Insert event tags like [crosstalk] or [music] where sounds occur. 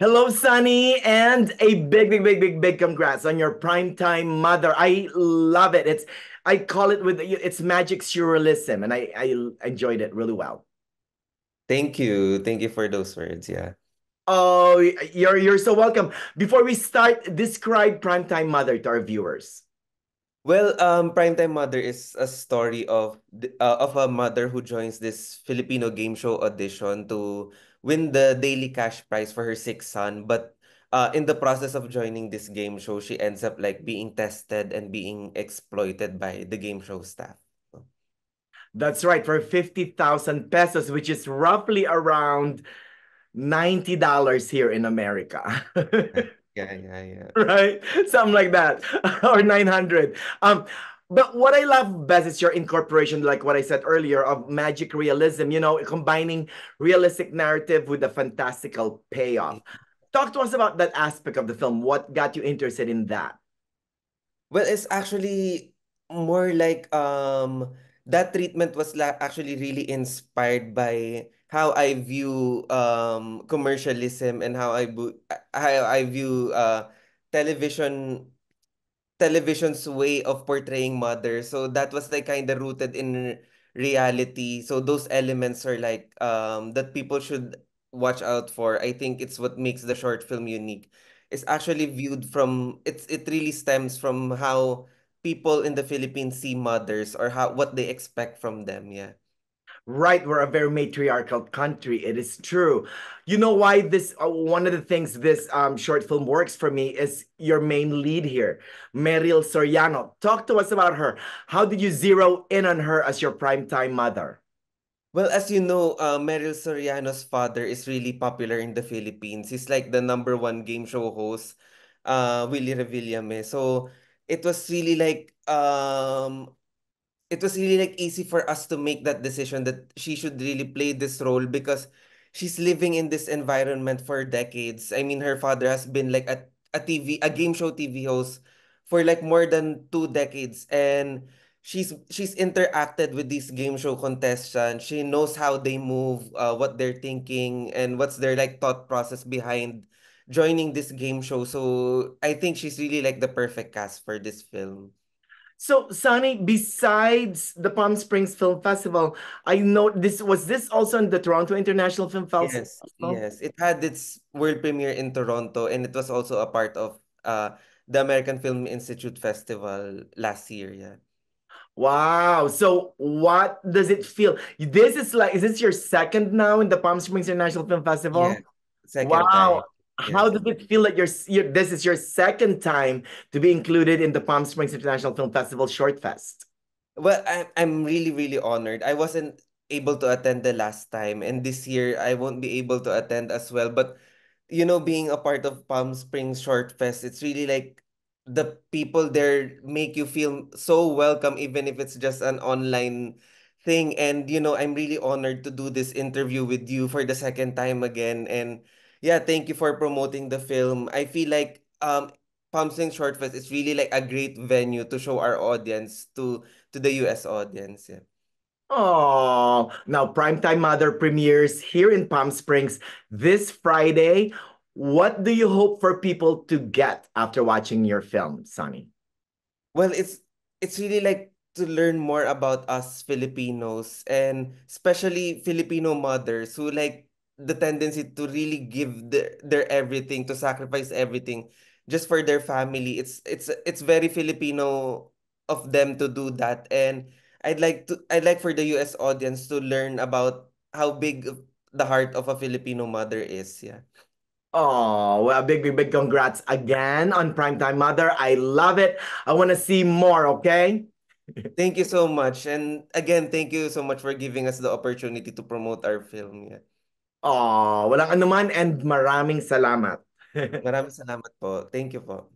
Hello, Sunny, and a big, big, big, big, big congrats on your primetime mother. I love it. It's I call it with it's magic surrealism, and I I enjoyed it really well. Thank you, thank you for those words. Yeah. Oh, you're you're so welcome. Before we start, describe primetime mother to our viewers. Well, um, Primetime Mother is a story of th- uh, of a mother who joins this Filipino game show audition to win the daily cash prize for her sick son, but uh, in the process of joining this game show, she ends up like being tested and being exploited by the game show staff. That's right, for 50,000 pesos, which is roughly around $90 here in America. [laughs] yeah yeah yeah [laughs] right something like that [laughs] or 900 um but what I love best is your incorporation, like what I said earlier, of magic realism, you know, combining realistic narrative with a fantastical payoff. Talk to us about that aspect of the film. What got you interested in that? Well, it's actually more like um that treatment was actually really inspired by how I view um, commercialism and how I how I view uh, television television's way of portraying mothers. So that was like kind of rooted in reality. So those elements are like um, that people should watch out for. I think it's what makes the short film unique. It's actually viewed from it's it really stems from how people in the Philippines see mothers or how what they expect from them. Yeah. Right, we're a very matriarchal country. It is true. You know why this uh, one of the things this um, short film works for me is your main lead here, Meryl Soriano. Talk to us about her. How did you zero in on her as your primetime mother? Well, as you know, uh, Meryl Soriano's father is really popular in the Philippines. He's like the number one game show host, uh, Willie Revillame. So it was really like um it was really like easy for us to make that decision that she should really play this role because she's living in this environment for decades. I mean, her father has been like a, a TV, a game show TV host for like more than two decades. And she's she's interacted with these game show contestants. She knows how they move, uh, what they're thinking, and what's their like thought process behind joining this game show. So I think she's really like the perfect cast for this film. So Sunny, besides the Palm Springs Film Festival, I know this was this also in the Toronto International Film Festival. Yes, yes, it had its world premiere in Toronto, and it was also a part of uh, the American Film Institute Festival last year. Yeah. Wow. So what does it feel? This is like is this your second now in the Palm Springs International Film Festival? Yeah, second wow. Time. How does it feel that you're, you're, this is your second time to be included in the Palm Springs International Film Festival Short Fest? Well, I, I'm really, really honored. I wasn't able to attend the last time, and this year I won't be able to attend as well. But you know, being a part of Palm Springs Short Fest, it's really like the people there make you feel so welcome, even if it's just an online thing. And you know, I'm really honored to do this interview with you for the second time again, and yeah, thank you for promoting the film. I feel like um Springs Short Fest is really like a great venue to show our audience to to the US audience. Yeah. Oh, now Primetime Mother premieres here in Palm Springs this Friday. What do you hope for people to get after watching your film, Sonny? Well, it's it's really like to learn more about us Filipinos and especially Filipino mothers who like the tendency to really give the, their everything to sacrifice everything just for their family it's it's it's very filipino of them to do that and i'd like to i'd like for the us audience to learn about how big the heart of a filipino mother is yeah Oh, well, big, big, big congrats again on Primetime Mother. I love it. I want to see more, okay? [laughs] thank you so much. And again, thank you so much for giving us the opportunity to promote our film. Yeah. Oh, walang anuman and maraming salamat. [laughs] maraming salamat po. Thank you po.